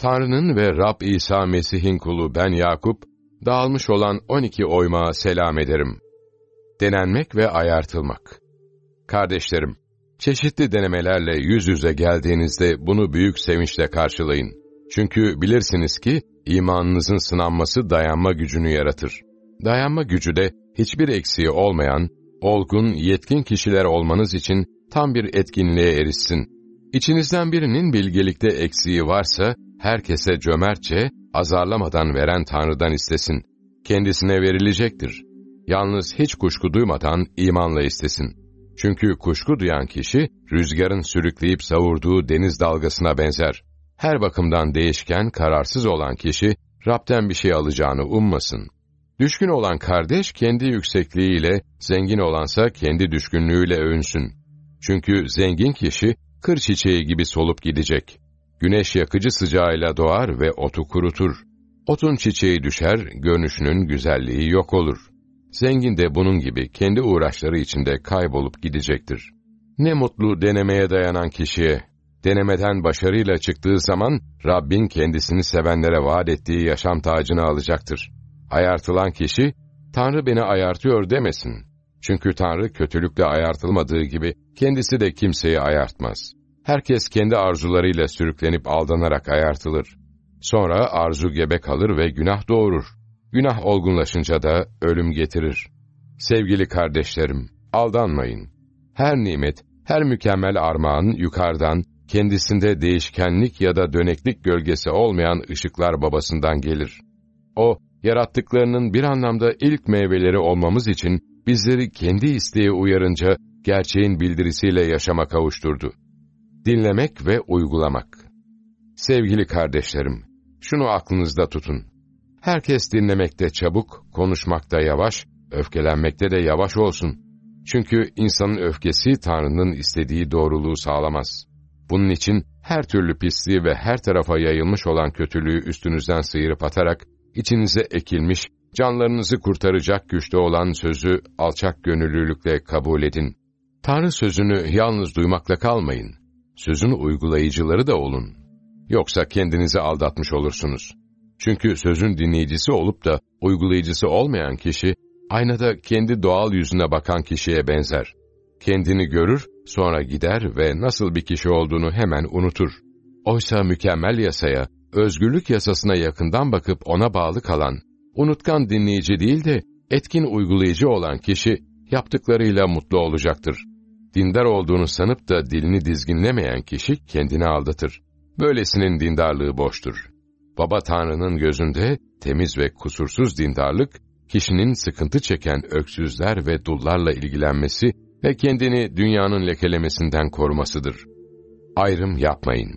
Tanrı'nın ve Rab İsa Mesih'in kulu ben Yakup, dağılmış olan 12 oymağa selam ederim. Denenmek ve ayartılmak. Kardeşlerim, çeşitli denemelerle yüz yüze geldiğinizde bunu büyük sevinçle karşılayın. Çünkü bilirsiniz ki imanınızın sınanması dayanma gücünü yaratır. Dayanma gücü de hiçbir eksiği olmayan, olgun, yetkin kişiler olmanız için tam bir etkinliğe erişsin. İçinizden birinin bilgelikte eksiği varsa, herkese cömertçe, azarlamadan veren Tanrı'dan istesin. Kendisine verilecektir. Yalnız hiç kuşku duymadan imanla istesin. Çünkü kuşku duyan kişi, rüzgarın sürükleyip savurduğu deniz dalgasına benzer. Her bakımdan değişken, kararsız olan kişi, Rab'den bir şey alacağını ummasın. Düşkün olan kardeş kendi yüksekliğiyle, zengin olansa kendi düşkünlüğüyle övünsün. Çünkü zengin kişi, kır çiçeği gibi solup gidecek. Güneş yakıcı sıcağıyla doğar ve otu kurutur. Otun çiçeği düşer, görünüşünün güzelliği yok olur. Zengin de bunun gibi kendi uğraşları içinde kaybolup gidecektir. Ne mutlu denemeye dayanan kişiye. Denemeden başarıyla çıktığı zaman Rabbin kendisini sevenlere vaat ettiği yaşam tacını alacaktır. Ayartılan kişi, Tanrı beni ayartıyor demesin. Çünkü Tanrı kötülükle ayartılmadığı gibi kendisi de kimseyi ayartmaz.'' Herkes kendi arzularıyla sürüklenip aldanarak ayartılır. Sonra arzu gebe kalır ve günah doğurur. Günah olgunlaşınca da ölüm getirir. Sevgili kardeşlerim, aldanmayın. Her nimet, her mükemmel armağan yukarıdan, kendisinde değişkenlik ya da döneklik gölgesi olmayan ışıklar babasından gelir. O, yarattıklarının bir anlamda ilk meyveleri olmamız için bizleri kendi isteği uyarınca gerçeğin bildirisiyle yaşama kavuşturdu. Dinlemek ve uygulamak. Sevgili kardeşlerim, şunu aklınızda tutun. Herkes dinlemekte çabuk, konuşmakta yavaş, öfkelenmekte de yavaş olsun. Çünkü insanın öfkesi Tanrı'nın istediği doğruluğu sağlamaz. Bunun için her türlü pisliği ve her tarafa yayılmış olan kötülüğü üstünüzden sıyırıp atarak, içinize ekilmiş, canlarınızı kurtaracak güçte olan sözü alçak gönüllülükle kabul edin. Tanrı sözünü yalnız duymakla kalmayın sözün uygulayıcıları da olun. Yoksa kendinizi aldatmış olursunuz. Çünkü sözün dinleyicisi olup da uygulayıcısı olmayan kişi, aynada kendi doğal yüzüne bakan kişiye benzer. Kendini görür, sonra gider ve nasıl bir kişi olduğunu hemen unutur. Oysa mükemmel yasaya, özgürlük yasasına yakından bakıp ona bağlı kalan, unutkan dinleyici değil de etkin uygulayıcı olan kişi, yaptıklarıyla mutlu olacaktır. Dindar olduğunu sanıp da dilini dizginlemeyen kişi kendini aldatır. Böylesinin dindarlığı boştur. Baba Tanrı'nın gözünde temiz ve kusursuz dindarlık, kişinin sıkıntı çeken öksüzler ve dullarla ilgilenmesi ve kendini dünyanın lekelemesinden korumasıdır. Ayrım yapmayın.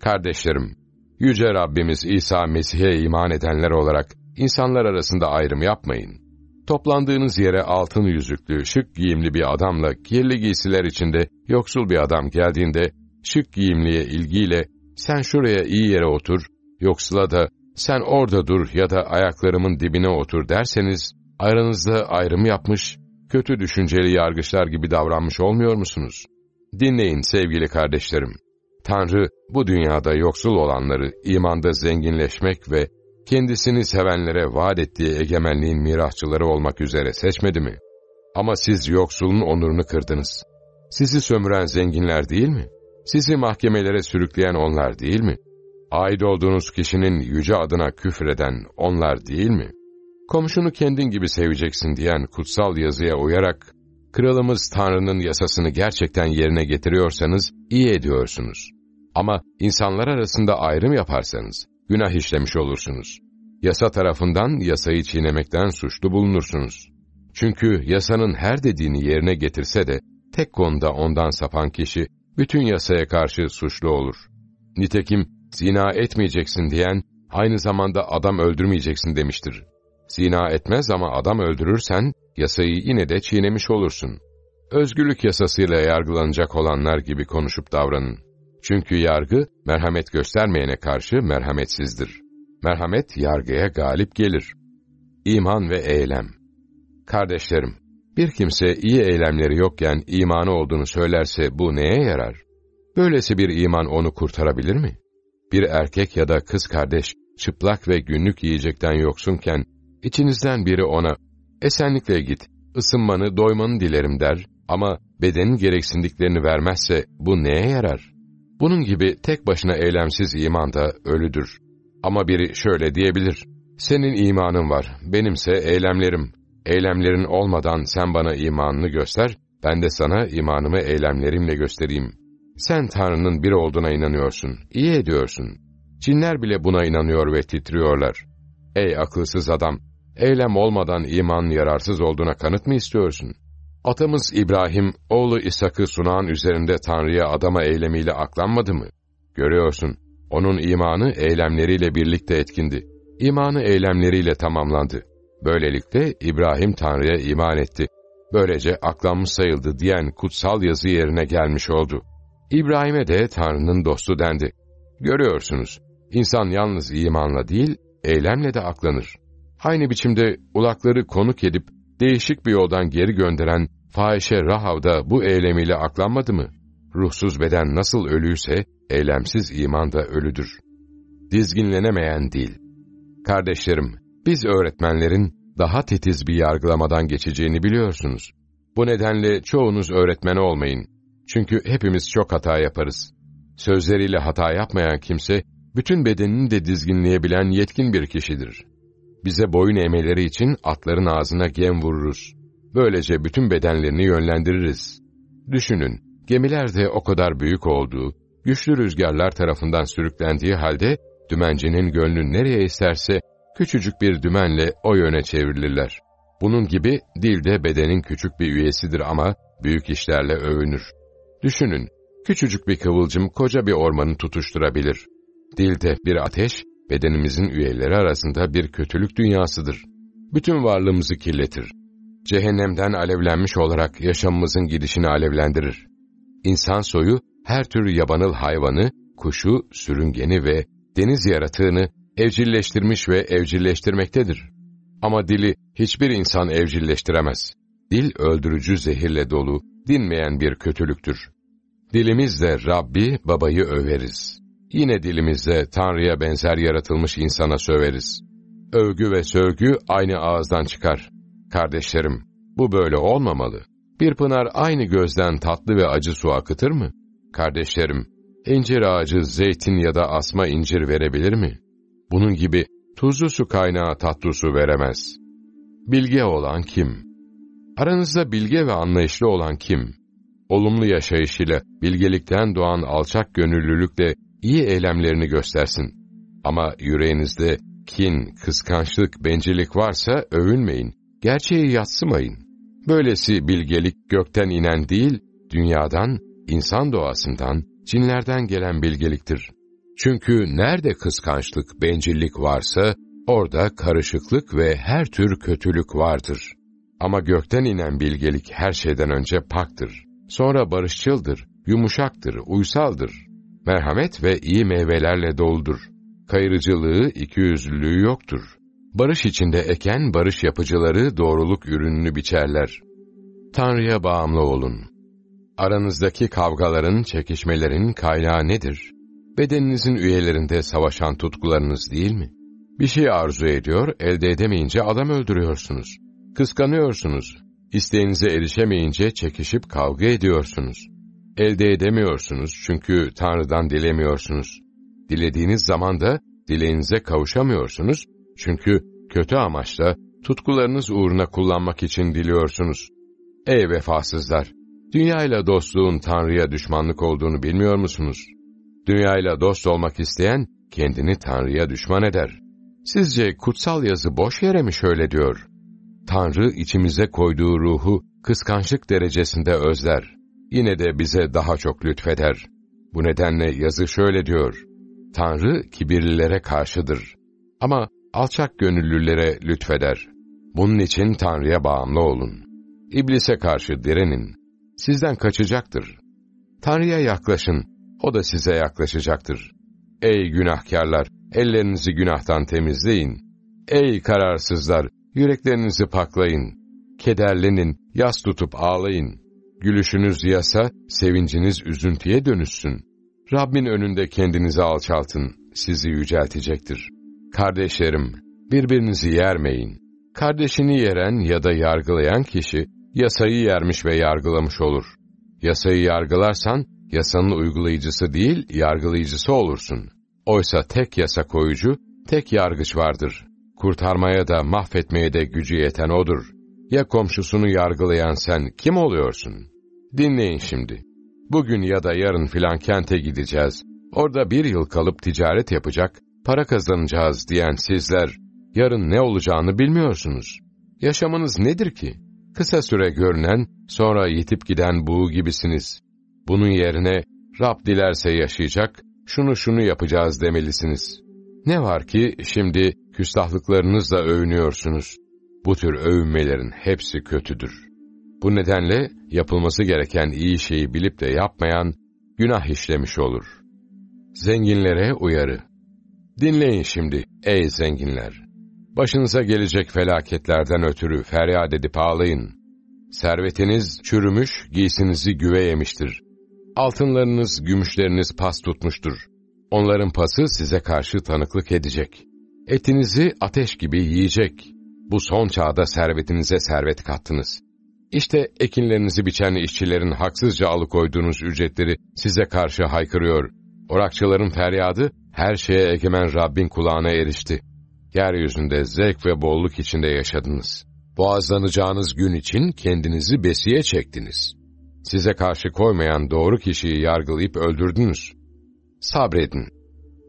Kardeşlerim, Yüce Rabbimiz İsa Mesih'e iman edenler olarak insanlar arasında ayrım yapmayın.'' Toplandığınız yere altın yüzüklü, şık giyimli bir adamla kirli giysiler içinde yoksul bir adam geldiğinde, şık giyimliye ilgiyle, sen şuraya iyi yere otur, yoksula da sen orada dur ya da ayaklarımın dibine otur derseniz, aranızda ayrım yapmış, kötü düşünceli yargıçlar gibi davranmış olmuyor musunuz? Dinleyin sevgili kardeşlerim. Tanrı, bu dünyada yoksul olanları imanda zenginleşmek ve kendisini sevenlere vaat ettiği egemenliğin mirahçıları olmak üzere seçmedi mi? Ama siz yoksulun onurunu kırdınız. Sizi sömüren zenginler değil mi? Sizi mahkemelere sürükleyen onlar değil mi? Ait olduğunuz kişinin yüce adına küfreden onlar değil mi? Komşunu kendin gibi seveceksin diyen kutsal yazıya uyarak, kralımız Tanrı'nın yasasını gerçekten yerine getiriyorsanız iyi ediyorsunuz. Ama insanlar arasında ayrım yaparsanız, günah işlemiş olursunuz yasa tarafından yasayı çiğnemekten suçlu bulunursunuz. Çünkü yasanın her dediğini yerine getirse de tek konuda ondan sapan kişi bütün yasaya karşı suçlu olur. Nitekim zina etmeyeceksin diyen aynı zamanda adam öldürmeyeceksin demiştir. Zina etmez ama adam öldürürsen yasayı yine de çiğnemiş olursun. Özgürlük yasasıyla yargılanacak olanlar gibi konuşup davranın. Çünkü yargı merhamet göstermeyene karşı merhametsizdir.'' Merhamet yargıya galip gelir. İman ve eylem. Kardeşlerim, bir kimse iyi eylemleri yokken imanı olduğunu söylerse bu neye yarar? Böylesi bir iman onu kurtarabilir mi? Bir erkek ya da kız kardeş çıplak ve günlük yiyecekten yoksunken içinizden biri ona esenlikle git, ısınmanı, doymanı dilerim der ama bedenin gereksindiklerini vermezse bu neye yarar? Bunun gibi tek başına eylemsiz iman da ölüdür. Ama biri şöyle diyebilir. Senin imanın var, benimse eylemlerim. Eylemlerin olmadan sen bana imanını göster, ben de sana imanımı eylemlerimle göstereyim. Sen Tanrı'nın bir olduğuna inanıyorsun, iyi ediyorsun. Cinler bile buna inanıyor ve titriyorlar. Ey akılsız adam, eylem olmadan iman yararsız olduğuna kanıt mı istiyorsun? Atamız İbrahim, oğlu İshak'ı sunağın üzerinde Tanrı'ya adama eylemiyle aklanmadı mı? Görüyorsun, onun imanı eylemleriyle birlikte etkindi. İmanı eylemleriyle tamamlandı. Böylelikle İbrahim Tanrı'ya iman etti. Böylece aklanmış sayıldı diyen kutsal yazı yerine gelmiş oldu. İbrahim'e de Tanrı'nın dostu dendi. Görüyorsunuz, insan yalnız imanla değil, eylemle de aklanır. Aynı biçimde ulakları konuk edip değişik bir yoldan geri gönderen fahişe Rahav da bu eylemiyle aklanmadı mı? Ruhsuz beden nasıl ölüyse, eylemsiz iman da ölüdür. Dizginlenemeyen dil. Kardeşlerim, biz öğretmenlerin daha titiz bir yargılamadan geçeceğini biliyorsunuz. Bu nedenle çoğunuz öğretmen olmayın. Çünkü hepimiz çok hata yaparız. Sözleriyle hata yapmayan kimse, bütün bedenini de dizginleyebilen yetkin bir kişidir. Bize boyun eğmeleri için atların ağzına gem vururuz. Böylece bütün bedenlerini yönlendiririz. Düşünün, Gemiler de o kadar büyük olduğu, güçlü rüzgarlar tarafından sürüklendiği halde, dümencinin gönlü nereye isterse, küçücük bir dümenle o yöne çevrilirler. Bunun gibi dil de bedenin küçük bir üyesidir ama büyük işlerle övünür. Düşünün, küçücük bir kıvılcım koca bir ormanı tutuşturabilir. Dil de bir ateş, bedenimizin üyeleri arasında bir kötülük dünyasıdır. Bütün varlığımızı kirletir. Cehennemden alevlenmiş olarak yaşamımızın gidişini alevlendirir. İnsan soyu her türlü yabanıl hayvanı, kuşu, sürüngeni ve deniz yaratığını evcilleştirmiş ve evcilleştirmektedir. Ama dili hiçbir insan evcilleştiremez. Dil öldürücü zehirle dolu, dinmeyen bir kötülüktür. Dilimizle Rabbi, babayı överiz. Yine dilimizle Tanrı'ya benzer yaratılmış insana söveriz. Övgü ve sövgü aynı ağızdan çıkar. Kardeşlerim, bu böyle olmamalı.'' Bir pınar aynı gözden tatlı ve acı su akıtır mı? Kardeşlerim, incir ağacı zeytin ya da asma incir verebilir mi? Bunun gibi tuzlu su kaynağı tatlı su veremez. Bilge olan kim? Aranızda bilge ve anlayışlı olan kim? Olumlu yaşayışıyla, bilgelikten doğan alçak gönüllülükle iyi eylemlerini göstersin. Ama yüreğinizde kin, kıskançlık, bencillik varsa övünmeyin, gerçeği yatsımayın. Böylesi bilgelik gökten inen değil, dünyadan, insan doğasından, cinlerden gelen bilgeliktir. Çünkü nerede kıskançlık, bencillik varsa, orada karışıklık ve her tür kötülük vardır. Ama gökten inen bilgelik her şeyden önce paktır. Sonra barışçıldır, yumuşaktır, uysaldır. Merhamet ve iyi meyvelerle doludur. Kayırıcılığı, ikiyüzlülüğü yoktur. Barış içinde eken barış yapıcıları doğruluk ürününü biçerler. Tanrı'ya bağımlı olun. Aranızdaki kavgaların, çekişmelerin kaynağı nedir? Bedeninizin üyelerinde savaşan tutkularınız değil mi? Bir şey arzu ediyor, elde edemeyince adam öldürüyorsunuz. Kıskanıyorsunuz. İsteğinize erişemeyince çekişip kavga ediyorsunuz. Elde edemiyorsunuz çünkü Tanrı'dan dilemiyorsunuz. Dilediğiniz zaman da dileğinize kavuşamıyorsunuz çünkü kötü amaçla tutkularınız uğruna kullanmak için diliyorsunuz. Ey vefasızlar! Dünyayla dostluğun Tanrı'ya düşmanlık olduğunu bilmiyor musunuz? Dünyayla dost olmak isteyen kendini Tanrı'ya düşman eder. Sizce kutsal yazı boş yere mi şöyle diyor? Tanrı içimize koyduğu ruhu kıskançlık derecesinde özler. Yine de bize daha çok lütfeder. Bu nedenle yazı şöyle diyor. Tanrı kibirlilere karşıdır. Ama alçak gönüllülere lütfeder. Bunun için Tanrı'ya bağımlı olun. İblise karşı direnin. Sizden kaçacaktır. Tanrı'ya yaklaşın, o da size yaklaşacaktır. Ey günahkarlar, ellerinizi günahtan temizleyin. Ey kararsızlar, yüreklerinizi paklayın. Kederlenin, yas tutup ağlayın. Gülüşünüz yasa, sevinciniz üzüntüye dönüşsün. Rabbin önünde kendinizi alçaltın, sizi yüceltecektir.'' Kardeşlerim, birbirinizi yermeyin. Kardeşini yeren ya da yargılayan kişi, yasayı yermiş ve yargılamış olur. Yasayı yargılarsan, yasanın uygulayıcısı değil, yargılayıcısı olursun. Oysa tek yasa koyucu, tek yargıç vardır. Kurtarmaya da mahvetmeye de gücü yeten odur. Ya komşusunu yargılayan sen kim oluyorsun? Dinleyin şimdi. Bugün ya da yarın filan kente gideceğiz. Orada bir yıl kalıp ticaret yapacak, para kazanacağız diyen sizler, yarın ne olacağını bilmiyorsunuz. Yaşamınız nedir ki? Kısa süre görünen, sonra yitip giden bu gibisiniz. Bunun yerine, Rab dilerse yaşayacak, şunu şunu yapacağız demelisiniz. Ne var ki şimdi küstahlıklarınızla övünüyorsunuz. Bu tür övünmelerin hepsi kötüdür. Bu nedenle yapılması gereken iyi şeyi bilip de yapmayan, günah işlemiş olur. Zenginlere uyarı Dinleyin şimdi ey zenginler. Başınıza gelecek felaketlerden ötürü feryat edip ağlayın. Servetiniz çürümüş, giysinizi güve yemiştir. Altınlarınız, gümüşleriniz pas tutmuştur. Onların pası size karşı tanıklık edecek. Etinizi ateş gibi yiyecek. Bu son çağda servetinize servet kattınız. İşte ekinlerinizi biçen işçilerin haksızca alıkoyduğunuz ücretleri size karşı haykırıyor. Orakçıların feryadı her şeye egemen Rabbin kulağına erişti. Yeryüzünde zevk ve bolluk içinde yaşadınız. Boğazlanacağınız gün için kendinizi besiye çektiniz. Size karşı koymayan doğru kişiyi yargılayıp öldürdünüz. Sabredin.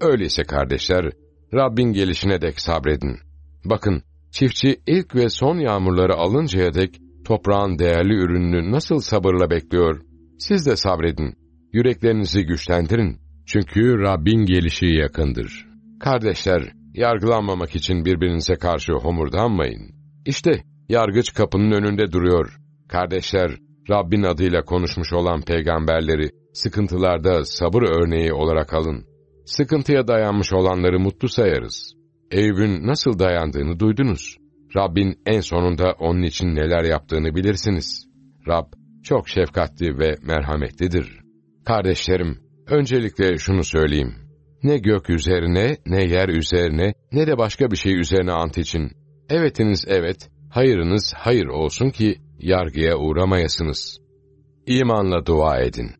Öyleyse kardeşler, Rabbin gelişine dek sabredin. Bakın, çiftçi ilk ve son yağmurları alıncaya dek toprağın değerli ürününü nasıl sabırla bekliyor? Siz de sabredin. Yüreklerinizi güçlendirin. Çünkü Rabbin gelişi yakındır. Kardeşler, yargılanmamak için birbirinize karşı homurdanmayın. İşte yargıç kapının önünde duruyor. Kardeşler, Rabbin adıyla konuşmuş olan peygamberleri sıkıntılarda sabır örneği olarak alın. Sıkıntıya dayanmış olanları mutlu sayarız. Eyüp'ün nasıl dayandığını duydunuz. Rabbin en sonunda onun için neler yaptığını bilirsiniz. Rab çok şefkatli ve merhametlidir. Kardeşlerim, Öncelikle şunu söyleyeyim. Ne gök üzerine, ne yer üzerine, ne de başka bir şey üzerine ant için. Evetiniz evet, hayırınız hayır olsun ki yargıya uğramayasınız. İmanla dua edin.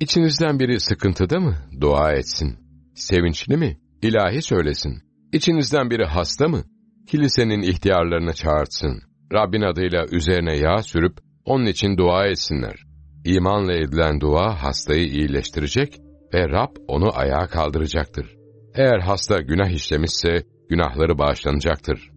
İçinizden biri sıkıntıda mı? Dua etsin. Sevinçli mi? İlahi söylesin. İçinizden biri hasta mı? Kilisenin ihtiyarlarını çağırtsın. Rabbin adıyla üzerine yağ sürüp onun için dua etsinler. İmanla edilen dua hastayı iyileştirecek ve Rab onu ayağa kaldıracaktır. Eğer hasta günah işlemişse günahları bağışlanacaktır.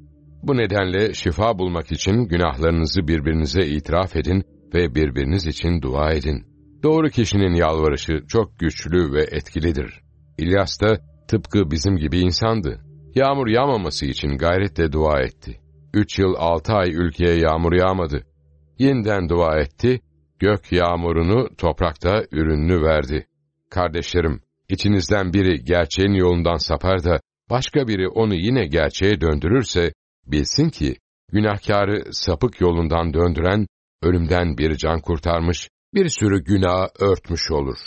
Bu nedenle şifa bulmak için günahlarınızı birbirinize itiraf edin ve birbiriniz için dua edin. Doğru kişinin yalvarışı çok güçlü ve etkilidir. İlyas da tıpkı bizim gibi insandı. Yağmur yağmaması için gayretle dua etti. Üç yıl altı ay ülkeye yağmur yağmadı. Yeniden dua etti gök yağmurunu toprakta ürününü verdi. Kardeşlerim, içinizden biri gerçeğin yolundan sapar da, başka biri onu yine gerçeğe döndürürse, bilsin ki, günahkarı sapık yolundan döndüren, ölümden bir can kurtarmış, bir sürü günah örtmüş olur.